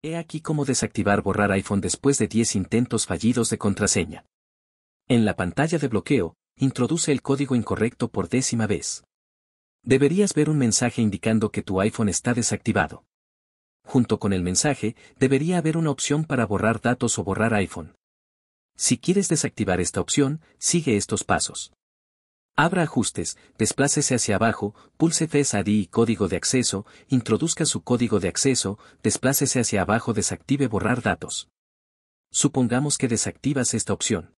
He aquí cómo desactivar borrar iPhone después de 10 intentos fallidos de contraseña. En la pantalla de bloqueo, introduce el código incorrecto por décima vez. Deberías ver un mensaje indicando que tu iPhone está desactivado. Junto con el mensaje, debería haber una opción para borrar datos o borrar iPhone. Si quieres desactivar esta opción, sigue estos pasos. Abra Ajustes, desplácese hacia abajo, pulse Face y Código de acceso, introduzca su código de acceso, desplácese hacia abajo, desactive Borrar datos. Supongamos que desactivas esta opción.